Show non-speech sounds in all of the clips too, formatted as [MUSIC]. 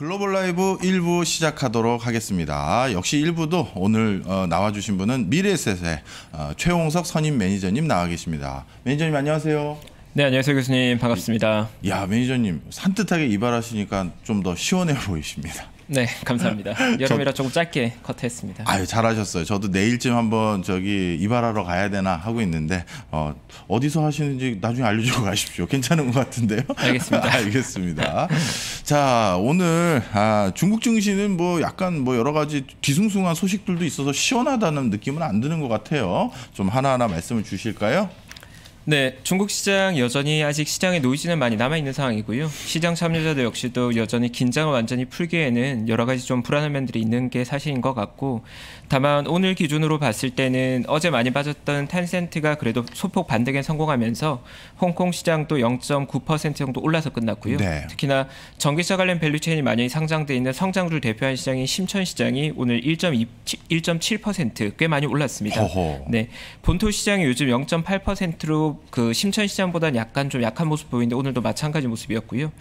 글로벌 라이브 1부 시작하도록 하겠습니다. 역시 1부도 오늘 어, 나와주신 분은 미래셋의 어, 최홍석 선임 매니저님 나와 계십니다. 매니저님 안녕하세요. 네, 안녕하세요 교수님 반갑습니다. 야 매니저님 산뜻하게 이발하시니까 좀 더 시원해 보이십니다. 네, 감사합니다. [LAUGHS] 여름이라 저, 조금 짧게 컷했습니다. 아유 잘하셨어요. 저도 내일쯤 한번 저기 이발하러 가야 되나 하고 있는데 어, 어디서 하시는지 나중에 알려주고 [LAUGHS] 가십시오. 괜찮은 것 같은데요? 알겠습니다. [LAUGHS] 알겠습니다. 자 오늘 아, 중국 증시는 뭐 약간 뭐 여러 가지 뒤숭숭한 소식들도 있어서 시원하다는 느낌은 안 드는 것 같아요. 좀 하나하나 말씀을 주실까요? 네, 중국 시장 여전히 아직 시장에 노이즈는 많이 남아 있는 상황이고요. 시장 참여자들 역시도 여전히 긴장을 완전히 풀기에는 여러 가지 좀 불안한 면들이 있는 게 사실인 것 같고, 다만 오늘 기준으로 봤을 때는 어제 많이 빠졌던 텐센트가 그래도 소폭 반등에 성공하면서 홍콩 시장도 0.9% 정도 올라서 끝났고요. 네. 특히나 전기차 관련 밸류체인이 많이 상장돼 있는 성장주를 대표한 시장인 심천 시장이 오늘 1.2 1.7%꽤 많이 올랐습니다. 호호. 네, 본토 시장이 요즘 0.8%로 뭐 그 심천 시장보다는 약간 좀 약한 모습 보이는데 오늘도 마찬가지 모습이었고요.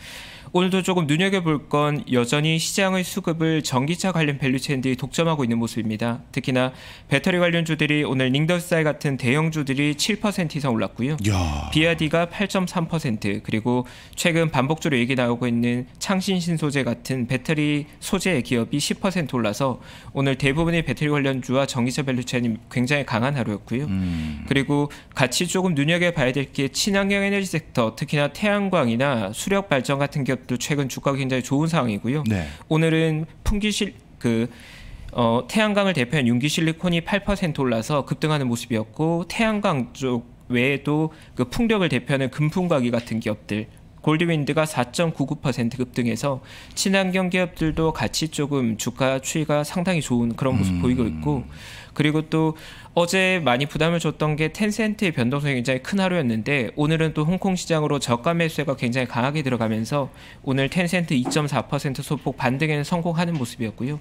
오늘도 조금 눈여겨볼 건 여전히 시장의 수급을 전기차 관련 밸류체인들이 독점하고 있는 모습입니다. 특히나 배터리 관련주들이 오늘 링더스타일 같은 대형주들이 7% 이상 올랐고요. 야. BRD가 8.3% 그리고 최근 반복적으로 얘기 나오고 있는 창신신소재 같은 배터리 소재 기업이 10% 올라서 오늘 대부분의 배터리 관련주와 전기차 밸류체인이 굉장히 강한 하루였고요. 음. 그리고 같이 조금 눈여겨봐야 될 게 친환경 에너지 섹터 특히나 태양광이나 수력 발전 같은 기업 주택도 최근 주가가 굉장히 좋은 상황이고요. 네. 오늘은 풍기실 그 어, 태양광을 대표한 윤기 실리콘이 8% 올라서 급등하는 모습이었고 태양광 쪽 외에도 그 풍력을 대표하는 금풍과기 같은 기업들 골드윈드가 4.99% 급등해서 친환경 기업들도 같이 조금 주가 추이가 상당히 좋은 그런 모습 음. 보이고 있고 그리고 또 어제 많이 부담을 줬던 게 텐센트의 변동성이 굉장히 큰 하루였는데 오늘은 또 홍콩 시장으로 저가 매수가 굉장히 강하게 들어가면서 오늘 텐센트 2.4% 소폭 반등에는 성공하는 모습이었고요.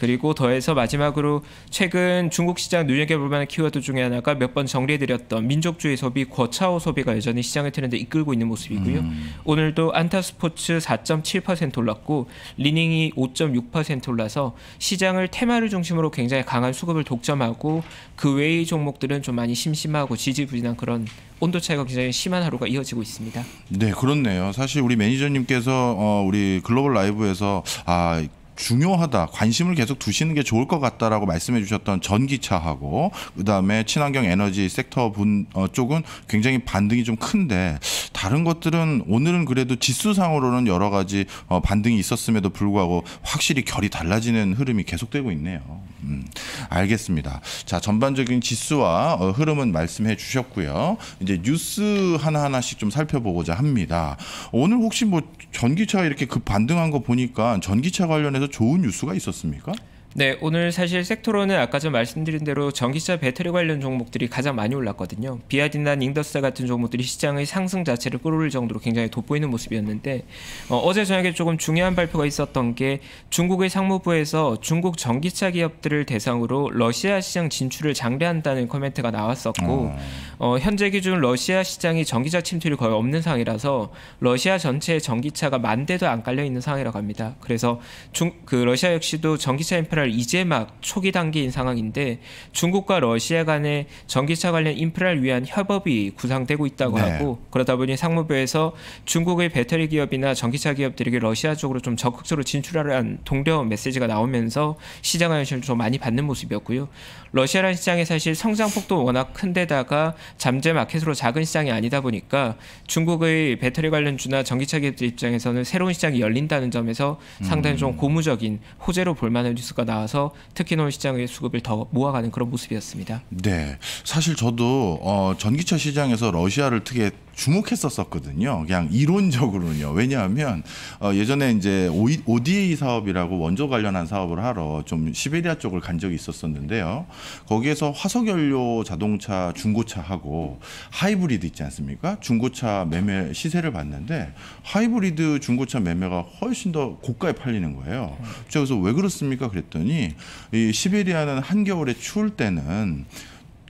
그리고 더해서 마지막으로 최근 중국 시장 눈여겨볼 만한 키워드 중에 하나가 몇 번 정리해드렸던 민족주의 소비, 거차오 소비가 여전히 시장을 트는데 이끌고 있는 모습이고요. 음. 오늘도 안타 스포츠 4.7% 올랐고 리닝이 5.6% 올라서 시장을 테마를 중심으로 굉장히 강한 수급을 독점하고 그 외의 종목들은 좀 많이 심심하고 지지부진한 그런 온도 차이가 굉장히 심한 하루가 이어지고 있습니다. 네, 그렇네요. 사실 우리 매니저님께서 어, 우리 글로벌 라이브에서 아 중요하다 관심을 계속 두시는 게 좋을 것 같다라고 말씀해 주셨던 전기차하고 그다음에 친환경 에너지 섹터 분 어, 쪽은 굉장히 반등이 좀 큰데 다른 것들은 오늘은 그래도 지수상으로는 여러 가지 어, 반등이 있었음에도 불구하고 확실히 결이 달라지는 흐름이 계속되고 있네요. 음, 알겠습니다. 자 전반적인 지수와 어, 흐름은 말씀해 주셨고요. 이제 뉴스 하나 하나씩 좀 살펴보고자 합니다. 오늘 혹시 뭐 전기차 이렇게 급 반등한 거 보니까 전기차 관련해서 좋은 뉴스가 있었습니까? 네, 오늘 사실 섹토론은 아까 전 말씀드린 대로 전기차 배터리 관련 종목들이 가장 많이 올랐거든요. 비아디나닝더스 같은 종목들이 시장의 상승 자체를 끌어올릴 정도로 굉장히 돋보이는 모습이었는데 어, 제 저녁에 조금 중요한 발표가 있었던 게 중국의 상무부에서 중국 전기차 기업들을 대상으로 러시아 시장 진출을 장려한다는 코멘트가 나왔었고 어. 어, 현재 기준 러시아 시장이 전기차 침투율이 거의 없는 상황이라서 러시아 전체 전기차가 만 대도 안 깔려 있는 상황이라고 합니다. 그래서 중, 그 러시아 역시도 전기차 인프라 인프라를 이제 막 초기 단계인 상황인데 중국과 러시아 간의 전기차 관련 인프라를 위한 협업이 구상되고 있다고 네. 하고 그러다 보니 상무부에서 중국의 배터리 기업이나 전기차 기업들에게 러시아 쪽으로 좀 적극적으로 진출하려는 동료 메시지가 나오면서 시장 관심을 좀 많이 받는 모습이었고요. 러시아라는 시장이 사실 성장폭도 워낙 큰데다가 잠재 마켓으로 작은 시장이 아니다 보니까 중국의 배터리 관련 주나 전기차 기업들 입장에서는 새로운 시장이 열린다는 점에서 상당히 좀 음. 고무적인 호재로 볼만한 뉴스가 나와서 특히논 시장의 수급을 더 모아가는 그런 모습이었습니다. 네, 사실 저도 어, 전기차 시장에서 러시아를 특히 주목했었었거든요. 그냥 이론적으로는요. 왜냐하면 어, 예전에 이제 ODA e, 사업이라고 원조 관련한 사업을 하러 좀 시베리아 쪽을 간 적이 있었었는데요. 거기에서 화석연료 자동차 중고차하고 하이브리드 있지 않습니까? 중고차 매매 시세를 봤는데 하이브리드 중고차 매매가 훨씬 더 고가에 팔리는 거예요. 그래서 왜 그렇습니까? 그랬더니 이 시베리아는 한겨울에 추울 때는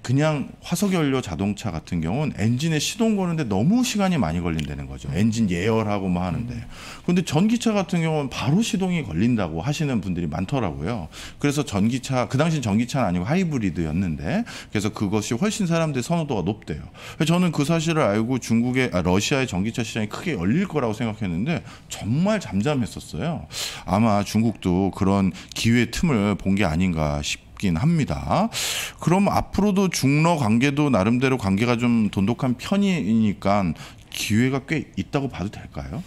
그냥 화석연료 자동차 같은 경우는 엔진에 시동 거는데 너무 시간이 많이 걸린다는 거죠. 엔진 예열하고 뭐 하는데. 근데 전기차 같은 경우는 바로 시동이 걸린다고 하시는 분들이 많더라고요. 그래서 전기차, 그 당시 전기차는 아니고 하이브리드였는데 그래서 그것이 훨씬 사람들의 선호도가 높대요. 저는 그 사실을 알고 중국의, 아, 러시아의 전기차 시장이 크게 열릴 거라고 생각했는데 정말 잠잠했었어요. 아마 중국도 그런 기회 틈을 본 게 아닌가 싶 같긴 합니다. 그럼 앞으로도 중러 관계도 나름대로 관계가 좀 돈독한 편이니까 기회가 꽤 있다고 봐도 될까요?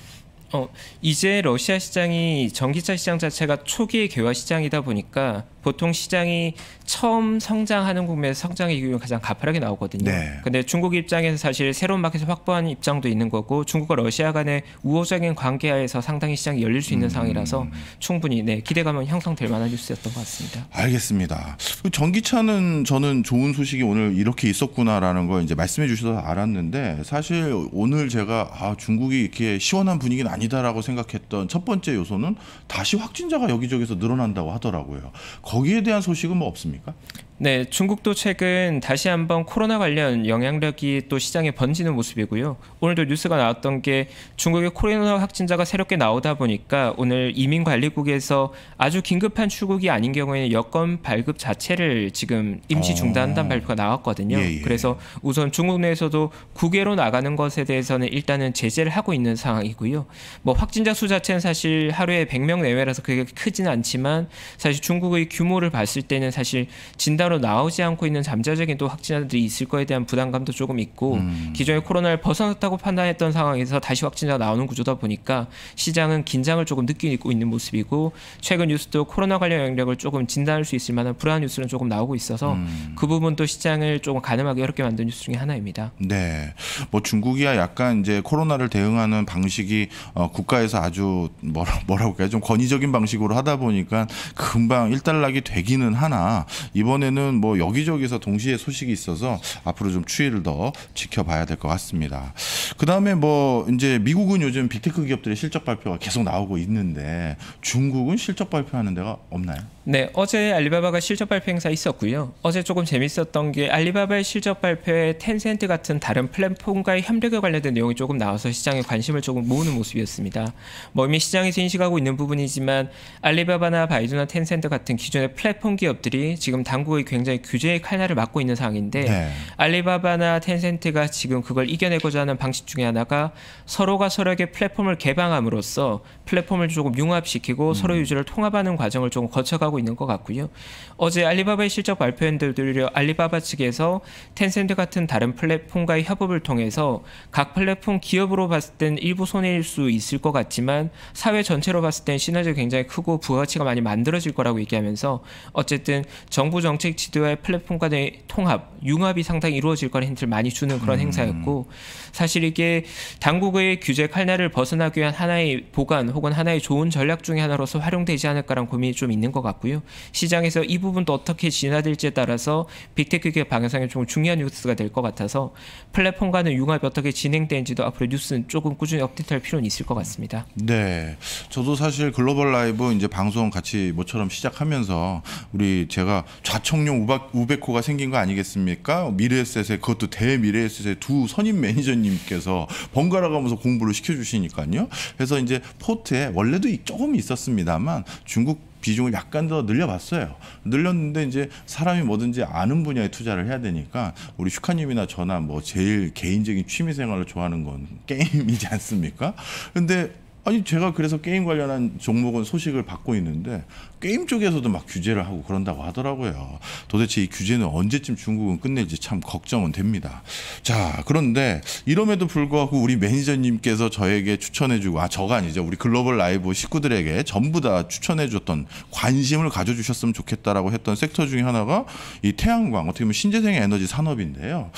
어, 이제 러시아 시장이 전기차 시장 자체가 초기의 개화 시장이다 보니까 보통 시장이 처음 성장하는 국면에서 성장의 기유이 가장 가파르게 나오거든요. 네. 근데 중국 입장에서 사실 새로운 마켓을 확보한 입장도 있는 거고 중국과 러시아 간의 우호적인 관계하에서 상당히 시장이 열릴 수 있는 음. 상황이라서 충분히 네, 기대감은 형성될 만한 뉴스였던 것 같습니다. 알겠습니다. 그 전기차는 저는 좋은 소식이 오늘 이렇게 있었구나라는 걸 이제 말씀해 주셔서 알았는데 사실 오늘 제가 아, 중국이 이렇게 시원한 분위기는 아니다라고 생각했던 첫 번째 요소는 다시 확진자가 여기저기서 늘어난다고 하더라고요. 거기에 대한 소식은 뭐 없습니까? 네, 중국도 최근 다시 한번 코로나 관련 영향력이 또 시장에 번지는 모습이고요. 오늘도 뉴스가 나왔던 게 중국의 코로나 확진자가 새롭게 나오다 보니까 오늘 이민관리국에서 아주 긴급한 출국이 아닌 경우에는 여권 발급 자체를 지금 임시 어. 중단한다는 발표가 나왔거든요. 예, 예. 그래서 우선 중국 내에서도 국외로 나가는 것에 대해서는 일단은 제재를 하고 있는 상황이고요. 뭐 확진자 수 자체는 사실 하루에 100명 내외라서 그게 크진 않지만 사실 중국의 규모를 봤을 때는 사실 진단 진단으로 나오지 않고 있는 잠재적인 또 확진자들이 있을 거에 대한 부담감도 조금 있고 음. 기존의 코로나를 벗어났다고 판단했던 상황에서 다시 확진자가 나오는 구조다 보니까 시장은 긴장을 조금 느끼고 있는 모습이고 최근 뉴스도 코로나 관련 영역을 조금 진단할 수 있을 만한 불안 뉴스는 조금 나오고 있어서 음. 그 부분도 시장을 조금 가늠하기 어렵게 만든 뉴스 중에 하나입니다. 네, 뭐 중국이야 약간 이제 코로나를 대응하는 방식이 어, 국가에서 아주 뭐라, 뭐라고 할까요? 좀 권위적인 방식으로 하다 보니까 금방 일단락이 되기는 하나 이번에는 올해는 뭐 여기저기서 동시에 소식이 있어서 앞으로 좀 추이를 더 지켜봐야 될 것 같습니다. 그 다음에 뭐 이제 미국은 요즘 빅테크 기업들의 실적 발표가 계속 나오고 있는데 중국은 실적 발표하는 데가 없나요? 네, 어제 알리바바가 실적 발표 행사 있었고요. 어제 조금 재밌었던 게 알리바바의 실적 발표에 텐센트 같은 다른 플랫폼과의 협력에 관련된 내용이 조금 나와서 시장의 관심을 조금 모으는 모습이었습니다. 뭐 이미 시장에서 인식하고 있는 부분이지만 알리바바나 바이두나 텐센트 같은 기존의 플랫폼 기업들이 지금 당국의 굉장히 규제의 칼날을 맞고 있는 상황인데 네. 알리바바나 텐센트가 지금 그걸 이겨내고자 하는 방식 중에 하나가 서로가 서로에게 플랫폼을 개방함으로써 플랫폼을 조금 융합시키고 음. 서로 유저를 통합하는 과정을 좀 거쳐가고 하고 있는 것 같고요. 어제 알리바바의 실적 발표인들도려 알리바바 측에서 텐센트 같은 다른 플랫폼과의 협업을 통해서 각 플랫폼 기업으로 봤을 땐 일부 손해일 수 있을 것 같지만 사회 전체로 봤을 땐 시너지가 굉장히 크고 부가치가 가 많이 만들어질 거라고 얘기하면서 어쨌든 정부 정책 지도와의 플랫폼과 의 통합, 융합이 상당히 이루어질 거라는 힌트를 많이 주는 그런 음. 행사였고 사실 이게 당국의 규제 칼날을 벗어나기 위한 하나의 보관 혹은 하나의 좋은 전략 중의 하나로서 활용되지 않을까라는 고민이 좀 있는 것 같고 나고요 시장에서 이 부분도 어떻게 진화될지에 따라서 빅테크의 방향성이 좀 중요한 뉴스가 될 것 같아서 플랫폼과는 융합이 어떻게 진행되는지도 앞으로 뉴스는 조금 꾸준히 업데이트할 필요는 있을 것 같습니다. 네, 저도 사실 글로벌 라이브 이제 방송 같이 모처럼 시작하면서 우리 제가 좌청룡 우박, 우백호가 생긴 거 아니겠습니까? 미래에셋의 그것도 대미래에셋의 두 선임 매니저님께서 번갈아 가면서 공부를 시켜주시니까요. 그래서 이제 포트에 원래도 조금 있었습니다만 중국 비중을 약간 더 늘려봤어요. 늘렸는데 이제 사람이 뭐든지 아는 분야에 투자를 해야 되니까 우리 슈카님이나 저나 뭐 제일 개인적인 취미 생활을 좋아하는 건 게임이지 않습니까? 근데 아니 제가 그래서 게임 관련한 종목은 소식을 받고 있는데 게임 쪽에서도 막 규제를 하고 그런다고 하더라고요. 도대체 이 규제는 언제쯤 중국은 끝낼지 참 걱정은 됩니다. 자 그런데 이럼에도 불구하고 우리 매니저님께서 저에게 추천해주고 아 저가 아니죠 우리 글로벌 라이브 식구들에게 전부 다 추천해줬던 관심을 가져주셨으면 좋겠다라고 했던 섹터 중에 하나가 이 태양광 어떻게 보면 신재생 에너지 산업인데요.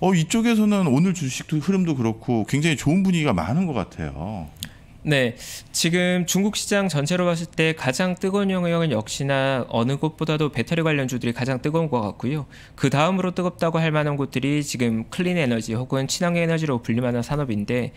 어 이쪽에서는 오늘 주식도 흐름도 그렇고 굉장히 좋은 분위기가 많은 것 같아요. 네, 지금 중국 시장 전체로 봤을 때 가장 뜨거운 영역은 역시나 어느 곳보다도 배터리 관련주들이 가장 뜨거운 것 같고요. 그 다음으로 뜨겁다고 할 만한 곳들이 지금 클린 에너지 혹은 친환경 에너지로 불릴만한 산업인데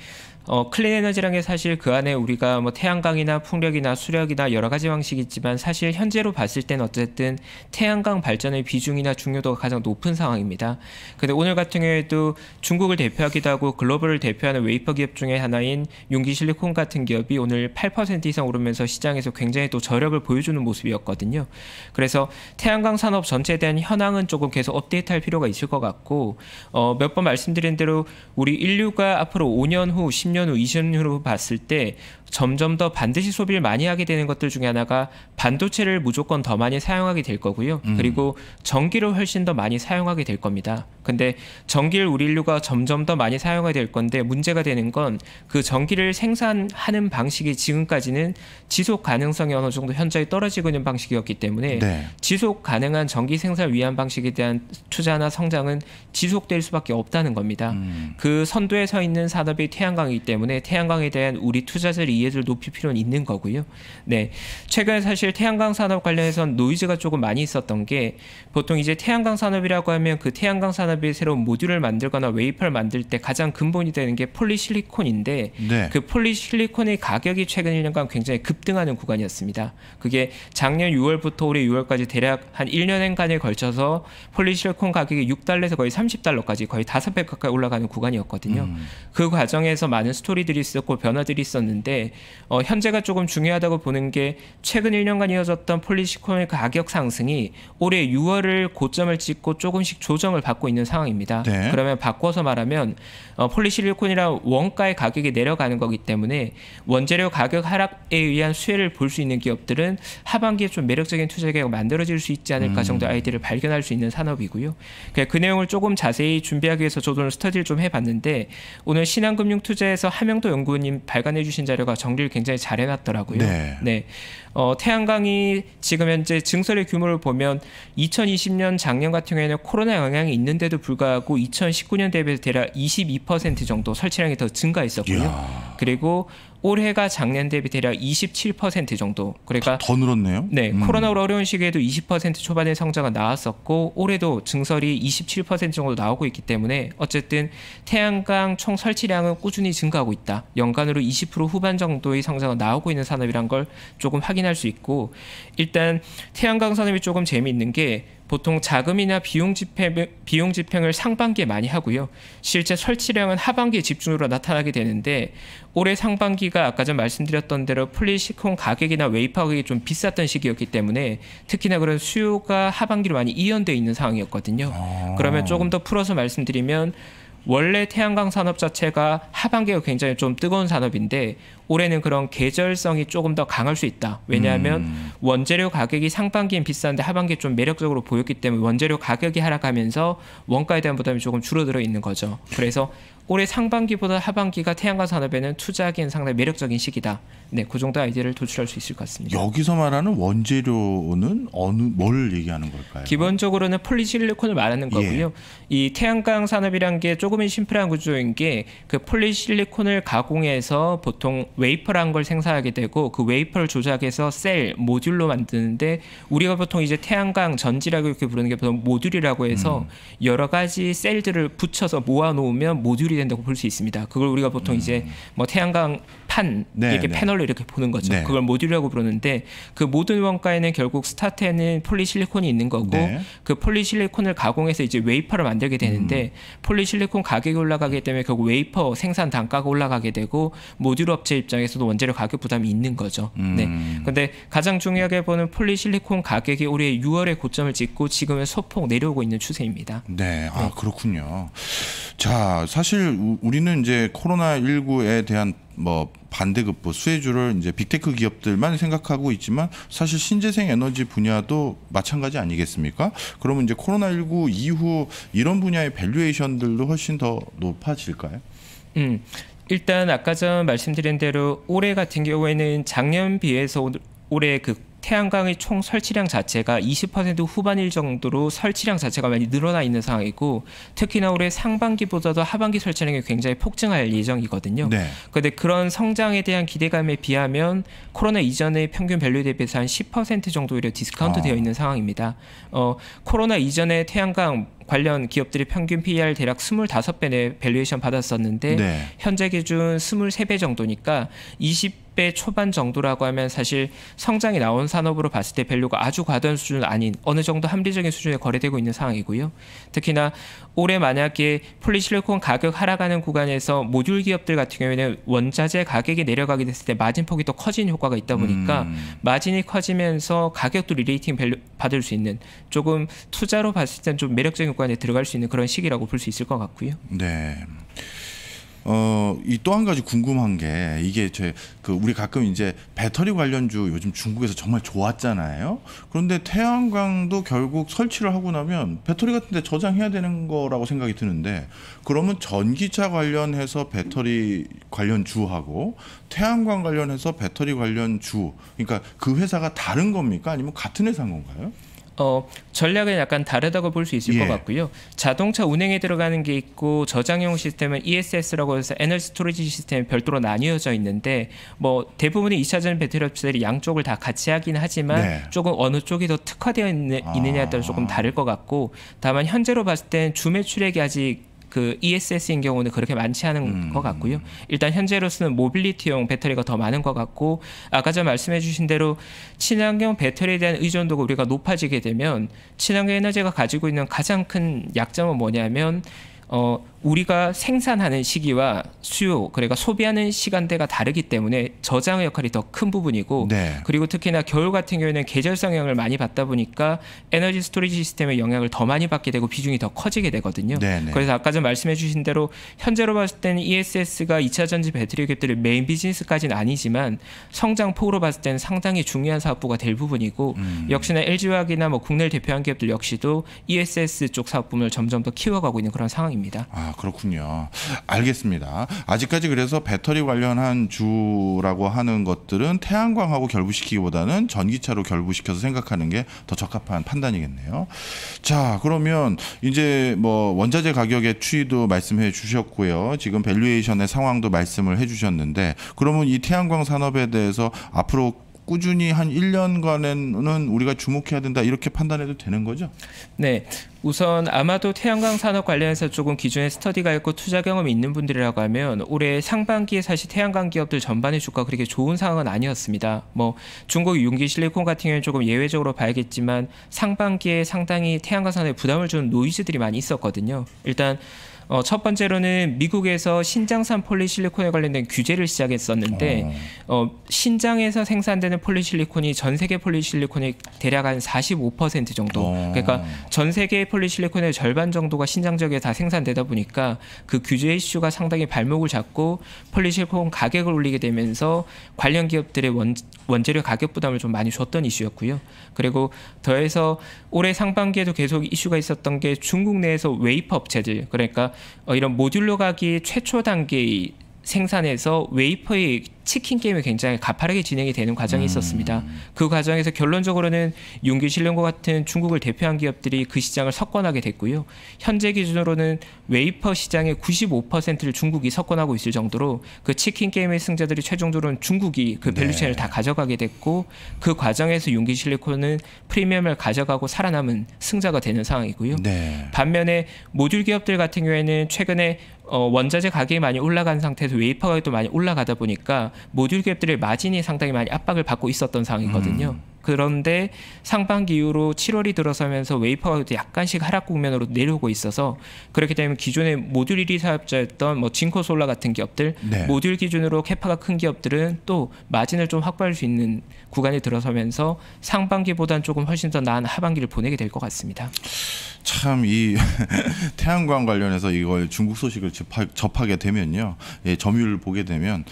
어, 클린 에너지란 게 사실 그 안에 우리가 뭐 태양광이나 풍력이나 수력이나 여러 가지 방식이 있지만 사실 현재로 봤을 땐 어쨌든 태양광 발전의 비중이나 중요도가 가장 높은 상황입니다. 근데 오늘 같은 경우에도 중국을 대표하기도 하고 글로벌을 대표하는 웨이퍼 기업 중에 하나인 용기 실리콘 같은 기업이 오늘 8% 이상 오르면서 시장에서 굉장히 또 저력을 보여주는 모습이었거든요. 그래서 태양광 산업 전체에 대한 현황은 조금 계속 업데이트할 필요가 있을 것 같고 어, 몇 번 말씀드린 대로 우리 인류가 앞으로 5년 후 10년 10년 후, 20년 후로 봤을 때 점점 더 반드시 소비를 많이 하게 되는 것들 중에 하나가 반도체를 무조건 더 많이 사용하게 될 거고요. 음. 그리고 전기를 훨씬 더 많이 사용하게 될 겁니다. 근데 전기를 우리 인류가 점점 더 많이 사용하게 될 건데 문제가 되는 건 그 전기를 생산하는 방식이 지금까지는 지속 가능성이 어느 정도 현저히 떨어지고 있는 방식이었기 때문에 네. 지속 가능한 전기 생산을 위한 방식에 대한 투자나 성장은 지속될 수밖에 없다는 겁니다. 음. 그 선두에 서 있는 산업이 태양광이기 때문에 태양광에 대한 우리 투자를 자 이해를 높일 필요는 있는 거고요. 네. 최근에 사실 태양광 산업 관련해선 노이즈가 조금 많이 있었던 게 보통 이제 태양광 산업이라고 하면 그 태양광 산업이 새로운 모듈을 만들거나 웨이퍼를 만들 때 가장 근본이 되는 게 폴리실리콘인데 네. 그 폴리실리콘의 가격이 최근 1년간 굉장히 급등하는 구간이었습니다. 그게 작년 6월부터 올해 6월까지 대략 한 1년간에 걸쳐서 폴리실리콘 가격이 6달러에서 거의 30달러까지 거의 5배 가까이 올라가는 구간이었거든요. 음. 그 과정에서 많은 스토리들이 있었고 변화들이 있었는데 어, 현재가 조금 중요하다고 보는 게 최근 1년간 이어졌던 폴리시콘의 가격 상승이 올해 6월을 고점을 찍고 조금씩 조정을 받고 있는 상황입니다. 네. 그러면 바꿔서 말하면 어, 폴리실리콘이라 원가의 가격이 내려가는 거기 때문에 원재료 가격 하락에 의한 수혜를 볼 수 있는 기업들은 하반기에 좀 매력적인 투자 계획 만들어질 수 있지 않을까 음. 정도 아이디를 발견할 수 있는 산업이고요. 그, 그 내용을 조금 자세히 준비하기 위해서 저도 스터디를 좀 해봤는데 오늘 신한금융투자에서 그래서 하명도 연구원님 발간해 주신 자료가 정리를 굉장히 잘 해놨더라고요. 네. 네. 어, 태양광이 지금 현재 증설의 규모를 보면 2020년 작년 같은 경우에는 코로나 영향이 있는데도 불구하고 2019년 대비해서 대략 22% 정도 설치량이 더 증가했었고요. 이야. 그리고 올해가 작년 대비 대략 27% 정도. 그러니까 더, 더 늘었네요. 네, 음. 코로나로 어려운 시기에도 20% 초반의 성장은 나왔었고 올해도 증설이 27% 정도 나오고 있기 때문에 어쨌든 태양광 총 설치량은 꾸준히 증가하고 있다. 연간으로 20% 후반 정도의 성장은 나오고 있는 산업이란 걸 조금 확인할 수 있고 일단 태양광 산업이 조금 재미있는 게 보통 자금이나 비용, 집행, 비용 집행을 상반기에 많이 하고요. 실제 설치량은 하반기에 집중으로 나타나게 되는데 올해 상반기가 아까 전 말씀드렸던 대로 플리시콘 가격이나 웨이파 가격이 좀 비쌌던 시기였기 때문에 특히나 그런 수요가 하반기로 많이 이연어 있는 상황이었거든요. 어. 그러면 조금 더 풀어서 말씀드리면 원래 태양광 산업 자체가 하반기가 굉장히 좀 뜨거운 산업인데 올해는 그런 계절성이 조금 더 강할 수 있다. 왜냐하면 음. 원재료 가격이 상반기엔 비싼데 하반기에 좀 매력적으로 보였기 때문에 원재료 가격이 하락하면서 원가에 대한 부담이 조금 줄어들어 있는 거죠. 그래서 올해 상반기보다 하반기가 태양광 산업에는 투자하기엔 상당히 매력적인 시기다. 네, 그 정도 아이디어를 도출할 수 있을 것 같습니다. 여기서 말하는 원재료는 어느 뭘 얘기하는 걸까요? 기본적으로는 폴리실리콘을 말하는 예. 거고요. 예. 이 태양광 산업이란 게 조금은 심플한 구조인 게 그 폴리실리콘을 가공해서 보통 웨이퍼란 걸 생산하게 되고 그 웨이퍼를 조작해서 셀 모듈로 만드는데 우리가 보통 이제 태양광 전지라고 이렇게 부르는 게 보통 모듈이라고 해서 음. 여러 가지 셀들을 붙여서 모아 놓으면 모듈이 처리된다고 볼 수 있습니다. 그걸 우리가 보통 음. 이제 뭐 태양광 판 네, 이렇게 네. 패널로 이렇게 보는 거죠. 네. 그걸 모듈이라고 부르는데 그 모듈 원가에는 결국 스타트에는 폴리실리콘이 있는 거고 네. 그 폴리실리콘을 가공해서 이제 웨이퍼를 만들게 되는데 음. 폴리실리콘 가격이 올라가기 때문에 결국 웨이퍼 생산 단가가 올라가게 되고 모듈 업체 입장에서도 원재료 가격 부담이 있는 거죠. 네. 음. 네. 근데 가장 중요하게 보는 폴리실리콘 가격이 올해 6월에 고점을 찍고 지금은 소폭 내려오고 있는 추세입니다. 네. 아, 네. 그렇군요. 자, 사실 우리는 이제 코로나19에 대한 뭐 반대급부 수혜주를 이제 빅테크 기업들만 생각하고 있지만 사실 신재생 에너지 분야도 마찬가지 아니겠습니까? 그러면 이제 코로나19 이후 이런 분야의 밸류에이션들도 훨씬 더 높아질까요? 음. 일단 아까 전 말씀드린 대로 올해 같은 경우에는 작년 비해서 올해 그 태양광의 총 설치량 자체가 20% 후반일 정도로 설치량 자체가 많이 늘어나 있는 상황이고 특히나 올해 상반기보다도 하반기 설치량이 굉장히 폭증할 예정이거든요. 그런데 네. 그런 성장에 대한 기대감에 비하면 코로나 이전의 평균 밸류 대비해서 한 10% 정도 오히려 디스카운트 아. 되어 있는 상황입니다. 어, 코로나 이전에 태양광 관련 기업들이 평균 PER 대략 25배 내 밸류에이션 받았었는데 네. 현재 기준 23배 정도니까 20배 초반 정도라고 하면 사실 성장이 나온 산업으로 봤을 때 밸류가 아주 과도한 수준 은 아닌 어느 정도 합리적인 수준에 거래되고 있는 상황이고요. 특히나 올해 만약에 폴리실리콘 가격 하락하는 구간에서 모듈 기업들 같은 경우에는 원자재 가격이 내려가게 됐을 때 마진 폭이 더 커진 효과가 있다 보니까 음. 마진이 커지면서 가격도 리레이팅 받을 수 있는 조금 투자로 봤을 때 좀 매력적인 구간에 들어갈 수 있는 그런 시기라고 볼 수 있을 것 같고요. 네. 어, 이 또 한 가지 궁금한 게 이게 제 그 우리 가끔 이제 배터리 관련주 요즘 중국에서 정말 좋았잖아요. 그런데 태양광도 결국 설치를 하고 나면 배터리 같은 데 저장해야 되는 거라고 생각이 드는데 그러면 전기차 관련해서 배터리 관련 주하고 태양광 관련해서 배터리 관련 주 그러니까 그 회사가 다른 겁니까? 아니면 같은 회사인 건가요? 어, 전략은 약간 다르다고 볼 수 있을 예. 것 같고요. 자동차 운행에 들어가는 게 있고 저장용 시스템은 ESS라고 해서 에너지 스토리지 시스템이 별도로 나뉘어져 있는데 뭐 대부분의 2차전 배터리 업체들이 양쪽을 다 같이 하긴 하지만 네. 조금 어느 쪽이 더 특화되어 있느, 냐에 따라 조금 아. 다를 것 같고 다만 현재로 봤을 땐주 매출액이 아직 그 ESS인 경우는 그렇게 많지 않은 음. 것 같고요. 일단 현재로서는 모빌리티용 배터리가 더 많은 것 같고 아까 전 말씀해 주신 대로 친환경 배터리에 대한 의존도가 우리가 높아지게 되면 친환경 에너지가 가지고 있는 가장 큰 약점은 뭐냐면 어 우리가 생산하는 시기와 수요 그러니까 소비하는 시간대가 다르기 때문에 저장의 역할이 더 큰 부분이고 네. 그리고 특히나 겨울 같은 경우에는 계절성 영향을 많이 받다 보니까 에너지 스토리지 시스템의 영향을 더 많이 받게 되고 비중이 더 커지게 되거든요. 네네. 네. 그래서 아까 전 말씀해 주신 대로 현재로 봤을 때는 ESS가 2차 전지 배터리 기업들의 메인 비즈니스까지는 아니지만 성장 폭으로 봤을 때는 상당히 중요한 사업부가 될 부분이고 음. 역시나 LG화학이나 뭐 국내를 대표한 기업들 역시도 ESS 쪽 사업부문을 점점 더 키워가고 있는 그런 상황입니다. 아, 그렇군요. 알겠습니다. 아직까지 그래서 배터리 관련한 주라고 하는 것들은 태양광하고 결부시키기보다는 전기차로 결부시켜서 생각하는 게 더 적합한 판단이겠네요. 자, 그러면 이제 뭐 원자재 가격의 추이도 말씀해 주셨고요. 지금 밸류에이션의 상황도 말씀을 해 주셨는데 그러면 이 태양광 산업에 대해서 앞으로 꾸준히 한 1년간에는 우리가 주목해야 된다 이렇게 판단해도 되는 거죠? 네. 우선 아마도 태양광 산업 관련해서 조금 기존에 스터디가 있고 투자 경험이 있는 분들이라고 하면 올해 상반기에 사실 태양광 기업들 전반의 주가 그렇게 좋은 상황은 아니었습니다. 뭐 중국 용기 실리콘 같은 경우는 조금 예외적으로 봐야겠지만 상반기에 상당히 태양광 산업에 부담을 주는 노이즈들이 많이 있었거든요. 일단 어, 첫 번째로는 미국에서 신장산 폴리실리콘에 관련된 규제를 시작했었는데 어. 어, 신장에서 생산되는 폴리실리콘이 전 세계 폴리실리콘의 대략 한 45% 정도. 어. 그러니까 전 세계의 폴리실리콘의 절반 정도가 신장 지역에 다 생산되다 보니까 그 규제 이슈가 상당히 발목을 잡고 폴리실리콘 가격을 올리게 되면서 관련 기업들의 원, 원재료 가격 부담을 좀 많이 줬던 이슈였고요. 그리고 더해서 올해 상반기에도 계속 이슈가 있었던 게 중국 내에서 웨이퍼 업체들 그러니까 어, 이런 모듈러 가기 최초 단계의 생산해서 웨이퍼의 치킨 게임이 굉장히 가파르게 진행이 되는 과정이 음. 있었습니다. 그 과정에서 결론적으로는 용기 실련과 같은 중국을 대표한 기업들이 그 시장을 석권하게 됐고요. 현재 기준으로는 웨이퍼 시장의 95%를 중국이 석권하고 있을 정도로 그 치킨 게임의 승자들이 최종적으로는 중국이 그 네. 밸류체인을 네. 다 가져가게 됐고 그 과정에서 용기 실리콘은 프리미엄을 가져가고 살아남은 승자가 되는 상황이고요. 네. 반면에 모듈 기업들 같은 경우에는 최근에 어, 원자재 가격이 많이 올라간 상태에서 웨이퍼 가격도 많이 올라가다 보니까 모듈 기업들의 마진이 상당히 많이 압박을 받고 있었던 상황이거든요. 음. 그런데 상반기 이후로 7월이 들어서면서 웨이퍼가 약간씩 하락 국면으로 내려오고 있어서 그렇게 되면 기존의 모듈 1위 사업자였던 뭐 진코솔라 같은 기업들 네. 모듈 기준으로 캐파가 큰 기업들은 또 마진을 좀 확보할 수 있는 구간이 들어서면서 상반기보단 조금 훨씬 더 나은 하반기를 보내게 될 것 같습니다. 참 이 [LAUGHS] 태양광 관련해서 이걸 중국 소식을 접하, 게 되면요, 예, 점유율 을 보게 되면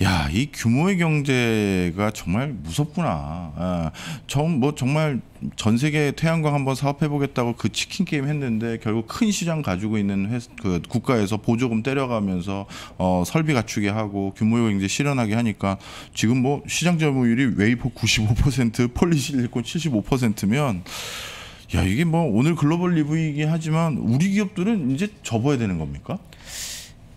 야, 이 규모의 경제가 정말 무섭구나. 아, 처음 뭐 정말 전 세계 태양광 한번 사업해 보겠다고 그 치킨 게임 했는데 결국 큰 시장 가지고 있는 회, 그 국가에서 보조금 때려가면서 어, 설비 갖추게 하고 규모의 경제 실현하게 하니까 지금 뭐 시장 점유율이 웨이포 95% [LAUGHS] 폴리실리콘 75%면 야 이게 뭐 오늘 글로벌 리브이긴 하지만 우리 기업들은 이제 접어야 되는 겁니까?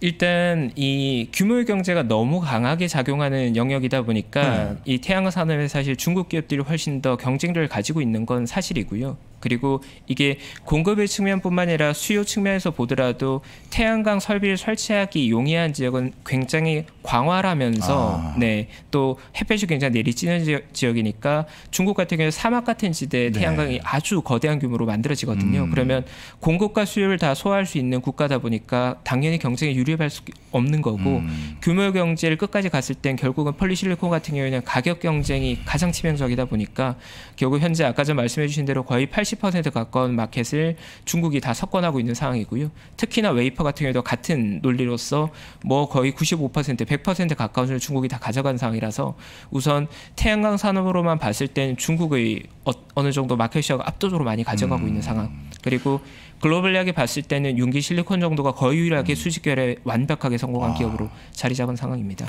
일단 이 규모 경제가 너무 강하게 작용하는 영역이다 보니까 음. 이 태양화 산업에 사실 중국 기업들이 훨씬 더 경쟁력을 가지고 있는 건 사실이고요. 그리고 이게 공급의 측면뿐만 아니라 수요 측면에서 보더라도 태양광 설비를 설치하기 용이한 지역은 굉장히 광활하면서 아. 네또 햇볕이 굉장히 내리쬐는 지역, 이니까 중국 같은 경우에 사막 같은 지대에 네. 태양광이 네. 아주 거대한 규모로 만들어지거든요. 음. 그러면 공급과 수요를 다 소화할 수 있는 국가다 보니까 당연히 경쟁에 유리 구입할 수 없는 거고 음. 규모 경제를 끝까지 갔을 땐 결국은 폴리실리콘 같은 경우에는 가격 경쟁이 가장 치명적이다 보니까 결국 현재 아까 전 말씀해 주신 대로 거의 80% 가까운 마켓을 중국이 다 석권하고 있는 상황이고요. 특히나 웨이퍼 같은 경우도 같은 논리로서 뭐 거의 95% 100% 가까운 중국이 다 가져간 상황이라서 우선 태양광 산업으로만 봤을 땐 중국의 어, 느 정도 마켓 시어가 압도적으로 많이 가져가고 음. 있는 상황. 그리고 글로벌하게 봤을 때는 윤기 실리콘 정도가 거의 유일하게 수직 결에 완벽하게 성공한 와. 아. 기업으로 자리 잡은 상황입니다.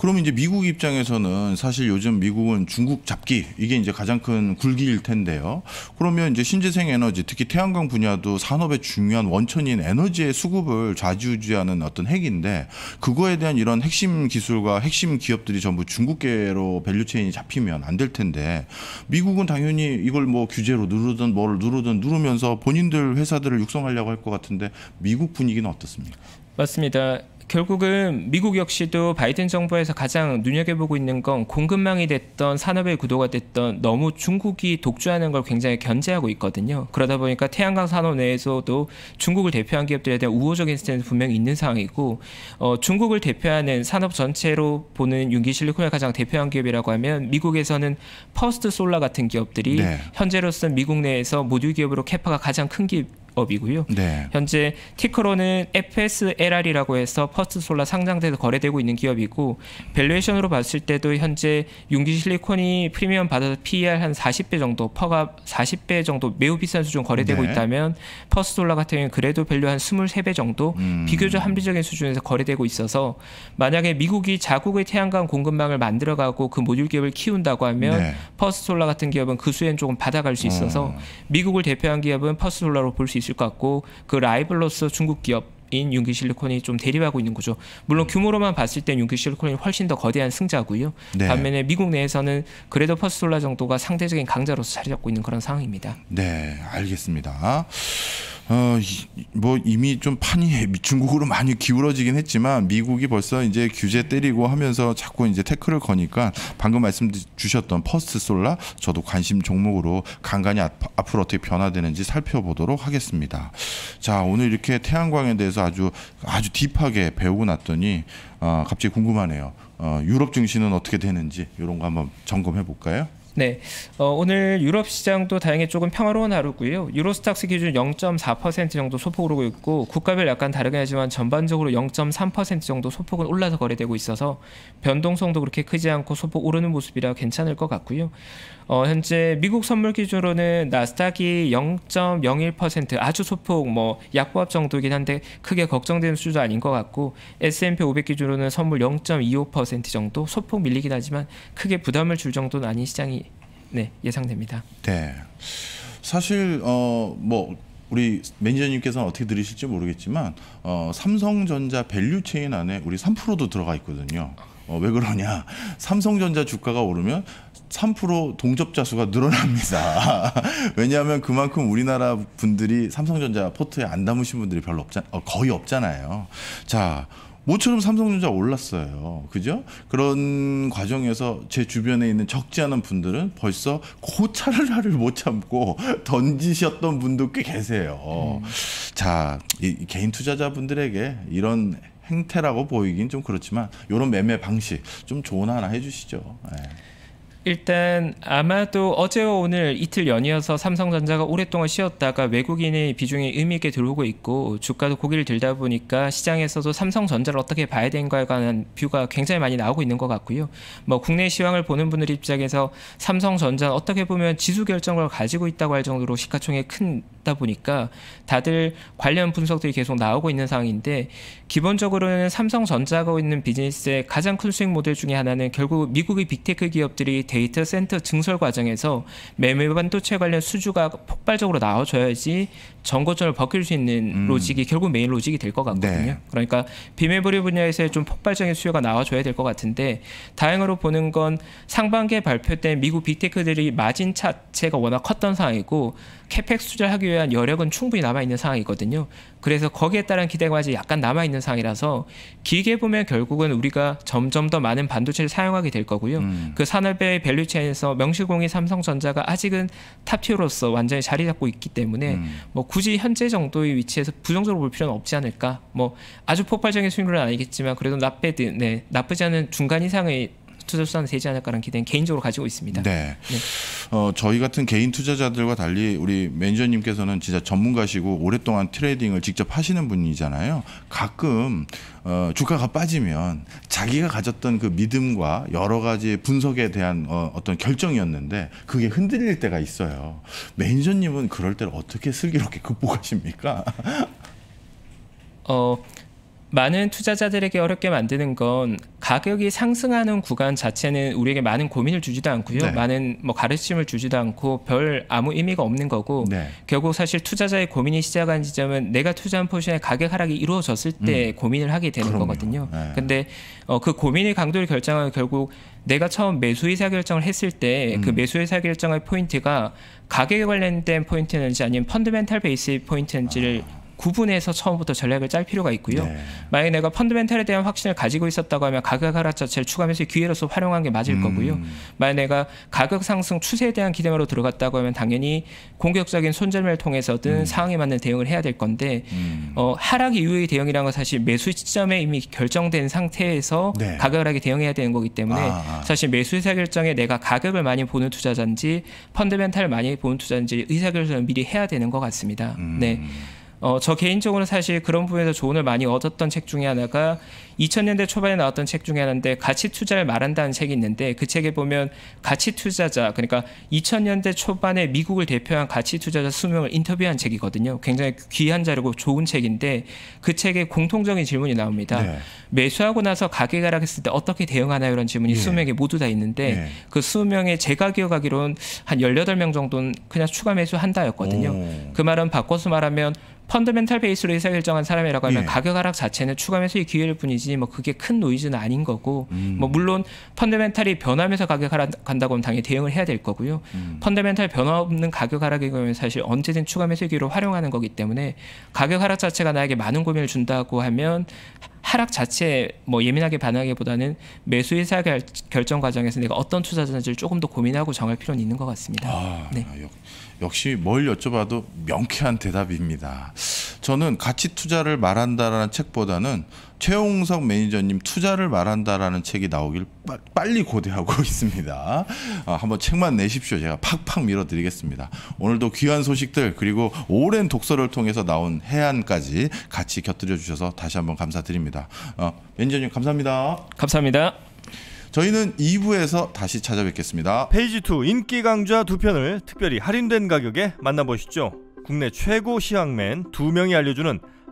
그러면 이제 미국 입장에서는 사실 요즘 미국은 중국 잡기 이게 이제 가장 큰 굴기일 텐데요. 그러면 이제 신재생 에너지 특히 태양광 분야도 산업의 중요한 원천인 에너지의 수급을 좌지우지하는 어떤 핵인데 그거에 대한 이런 핵심 기술과 핵심 기업들이 전부 중국계로 밸류체인이 잡히면 안 될 텐데 미국은 당연히 이걸 뭐 규제로 누르든 뭘 누르든 누르면서 본인들 회사들을 육성하려고 할 것 같은데 미국 분위기는 어떻습니까? 맞습니다. 결국은 미국 역시도 바이든 정부에서 가장 눈여겨보고 있는 건 공급망이 됐던 산업의 구도가 됐던 너무 중국이 독주하는 걸 굉장히 견제하고 있거든요. 그러다 보니까 태양광 산업 내에서도 중국을 대표한 기업들에 대한 우호적인 스탠스 분명히 있는 상황이고 어, 중국을 대표하는 산업 전체로 보는 윤기 실리콘의 가장 대표한 기업이라고 하면 미국에서는 퍼스트 솔라 같은 기업들이 네. 현재로서는 미국 내에서 모듈 기업으로 캐파가 가장 큰 기업 업이고요. 네. 현재 티커로는 FSLR이라고 해서 퍼스트 솔라 상장돼서 거래되고 있는 기업이고 밸류에이션으로 봤을 때도 현재 융기 실리콘이 프리미엄 받아서 PER 한 40배 정도 퍼가 40배 정도 매우 비싼 수준 거래되고 네. 있다면 퍼스트 솔라 같은 경우 그래도 밸류 한 23배 정도 음. 비교적 합리적인 수준에서 거래되고 있어서 만약에 미국이 자국의 태양광 공급망을 만들어가고 그 모듈 기업을 키운다고 하면 네. 퍼스트 솔라 같은 기업은 그수혜 조금 받아갈 수 어. 있어서 음. 미국을 대표한 기업은 퍼스트 솔라로 볼수 있을 것 같고 그 라이벌로서 중국 기업 인 윤기 실리콘이 좀 대립하고 있는 거죠. 물론 음. 규모로만 봤을 땐 윤기 실리콘이 훨씬 더 거대한 승자고요. 네. 반면에 미국 내에서는 그래도 퍼스솔라 정도가 상대적인 강자로서 자리 잡고 있는 그런 상황입니다. 네, 알겠습니다. 어, 뭐 이미 좀 판이 중국으로 많이 기울어지긴 했지만 미국이 벌써 이제 규제 때리고 하면서 자꾸 이제 테크를 거니까 방금 말씀 주셨던 퍼스트 솔라 저도 관심 종목으로 간간히 앞으로 어떻게 변화되는지 살펴보도록 하겠습니다. 자 오늘 이렇게 태양광에 대해서 아주 아주 딥하게 배우고 났더니 어, 갑자기 궁금하네요. 어, 유럽 증시는 어떻게 되는지 이런 거 한번 점검해 볼까요? 네, 어, 오늘 유럽 시장도 다행히 조금 평화로운 하루고요. 유로스탁스 기준 0.4% 정도 소폭 오르고 있고 국가별 약간 다르긴 하지만 전반적으로 0.3% 정도 소폭은 올라서 거래되고 있어서 변동성도 그렇게 크지 않고 소폭 오르는 모습이라 괜찮을 것 같고요. 어, 현재 미국 선물 기준으로는 나스닥이 0.01% 아주 소폭 뭐 약보합 정도이긴 한데 크게 걱정되는 수준도 아닌 것 같고 S&P 500 기준으로는 선물 0.25% 정도 소폭 밀리긴 하지만 크게 부담을 줄 정도는 아닌 시장이 네, 예상됩니다. 네. 사실 어 뭐 우리 매니저님께서는 어떻게 들으실지 모르겠지만 어 삼성전자 밸류체인 안에 우리 3%도 들어가 있거든요. 어, 왜 그러냐? [LAUGHS] 삼성전자 주가가 오르면 3% 동접자 수가 늘어납니다. [LAUGHS] 왜냐하면 그만큼 우리나라 분들이 삼성전자 포트에 안 담으신 분들이 별로 없잖, 어, 거의 없잖아요. 자, 모처럼 삼성전자 올랐어요. 그죠? 그런 과정에서 제 주변에 있는 적지 않은 분들은 벌써 고차를 하를 [LAUGHS] 못 참고 던지셨던 분도 꽤 계세요. 음. 자, 이, 개인 투자자분들에게 이런 행태라고 보이긴 좀 그렇지만 이런 매매 방식 좀 조언 하나 해주시죠. 네. 일단 아마도 어제와 오늘 이틀 연이어서 삼성전자가 오랫동안 쉬었다가 외국인의 비중이 의미 있게 들어오고 있고 주가도 고개를 들다 보니까 시장에서도 삼성전자를 어떻게 봐야 되는가에 관한 뷰가 굉장히 많이 나오고 있는 것 같고요. 뭐 국내 시황을 보는 분들 입장에서 삼성전자 어떻게 보면 지수 결정을 가지고 있다고 할 정도로 시가총액 큰다 보니까 다들 관련 분석들이 계속 나오고 있는 상황인데 기본적으로는 삼성전자가 있는 비즈니스의 가장 큰 수익 모델 중에 하나는 결국 미국의 빅테크 기업들이 데이터 센터 증설 과정에서 매매 반도체 관련 수주가 폭발적으로 나와줘야지 전고점을 벗길 수 있는 음. 로직이 결국 메인 로직이 될 것 같거든요. 네. 그러니까 비메모리 분야에서의 좀 폭발적인 수요가 나와줘야 될 것 같은데 다행으로 보는 건 상반기에 발표된 미국 빅테크들이 마진 자체가 워낙 컸던 상황이고 캐펙스 투자 하기 위한 여력은 충분히 남아있는 상황이거든요. 그래서 거기에 따른 기대감이 약간 남아있는 상황이라서 길게 보면 결국은 우리가 점점 더 많은 반도체를 사용하게 될 거고요. 음. 그 산업의 밸류체인에서 명실공히 삼성전자가 아직은 탑티어로서 완전히 자리 잡고 있기 때문에 음. 뭐 굳이 현재 정도의 위치에서 부정적으로 볼 필요는 없지 않을까. 뭐 아주 폭발적인 수익률은 아니겠지만 그래도 나쁘지, 네, 나쁘지 않은 중간 이상의 투자 수단이 되지 않을까라는 기대는 개인적으로 가지고 있습니다. 네. 네. 어, 저희 같은 개인 투자자들과 달리 우리 매니저님께서는 진짜 전문가시고 오랫동안 트레이딩을 직접 하시는 분이잖아요. 가끔 어, 주가가 빠지면 자기가 가졌던 그 믿음과 여러 가지 분석에 대한 어, 어떤 결정이었는데 그게 흔들릴 때가 있어요. 매니저님은 그럴 때를 어떻게 슬기롭게 극복하십니까? 어 많은 투자자들에게 어렵게 만드는 건 가격이 상승하는 구간 자체는 우리에게 많은 고민을 주지도 않고요. 네. 많은 뭐 가르침을 주지도 않고 별 아무 의미가 없는 거고 네. 결국 사실 투자자의 고민이 시작한 지점은 내가 투자한 포지션의 가격 하락이 이루어졌을 때 음. 고민을 하게 되는 그럼요. 거거든요. 네. 근데 어, 그 고민의 강도를 결정하는 결국 내가 처음 매수 의사 결정을 했을 때그 음. 매수 의사 결정의 포인트가 가격에 관련된 포인트인지 아니면 펀드멘탈 베이스 포인트인지를 아. 구분해서 처음부터 전략을 짤 필요가 있고요. 네. 만약 에 내가 펀드멘탈에 대한 확신을 가지고 있었다고 하면 가격 하락 자체를 추가 매수의 기회로서 활용한 게 맞을 음. 거고요. 만약 에 내가 가격 상승 추세에 대한 기대만으로 들어갔다고 하면 당연히 공격적인 손절매를 통해서든 음. 상황에 맞는 대응을 해야 될 건데 음. 어, 하락 이후의 대응이라는 건 사실 매수 시점에 이미 결정된 상태에서 네. 가격 하락에 대응해야 되는 거기 때문에 아. 아. 사실 매수 의사 결정에 내가 가격을 많이 보는 투자자인지 펀드멘탈을 많이 보는 투자인지 의사 결정을 미리 해야 되는 것 같습니다. 음. 네. 어, 저개인적으로 사실 그런 부분에서 조언을 많이 얻었던 책 중에 하나가 2000년대 초반에 나왔던 책 중에 하나인데 가치 투자를 말한다는 책이 있는데 그 책에 보면 가치 투자자 그러니까 2000년대 초반에 미국을 대표한 가치 투자자 수명을 인터뷰한 책이거든요. 굉장히 귀한 자료고 좋은 책인데 그 책에 공통적인 질문이 나옵니다. 네. 매수하고 나서 가격 하락했을 때 어떻게 대응하나요? 이런 질문이 네. 예. 2명에 모두 다 있는데 네. 예. 그수명에 제가 기억하기로는 한 18명 정도는 그냥 추가 매수한다였거든요. 오. 그 말은 바꿔서 말하면 펀더멘탈 베이스로 의사결정한 사람이라고 하면 네. 가격 하락 자체는 추가 매수의 기회일 뿐이지 노이지뭐 그게 큰 노이즈는 아닌 거고 음. 뭐 물론 펀더멘탈이 변하면서 가격 하락한다고 하면 당연히 대응을 해야 될 거고요. 음. 펀더멘탈 변화 없는 가격 하락의 경우에 사실 언제든 추가 매수기로 활용하는 거기 때문에 가격 하락 자체가 나에게 많은 고민을 준다고 하면 하락 자체에 뭐 예민하게 반응하기보다는 매수 의사 결, 결정 과정에서 내가 어떤 투자자인지를 조금 더 고민하고 정할 필요는 있는 것 같습니다. 아, 네. 역시 뭘 여쭤봐도 명쾌한 대답입니다. 저는 가치 투자를 말한다라는 책보다는 최홍석 매니저님 투자를 말한다라는 책이 나오길 빨리 고대하고 [LAUGHS] 있습니다. 아, 한번 책만 내십시오. 제가 팍팍 밀어드리겠습니다. 오늘도 귀한 소식들 그리고 오랜 독서를 통해서 나온 해안까지 같이 곁들여 주셔서 다시 한번 감사드립니다. 아, 매니저님 감사합니다. 감사합니다. 저희는 2부에서 다시 찾아뵙겠습니다. 페이지 2 인기 강좌 두 편을 특별히 할인된 가격에 만나보시죠. 국내 최고 시황맨 두 명이 알려주는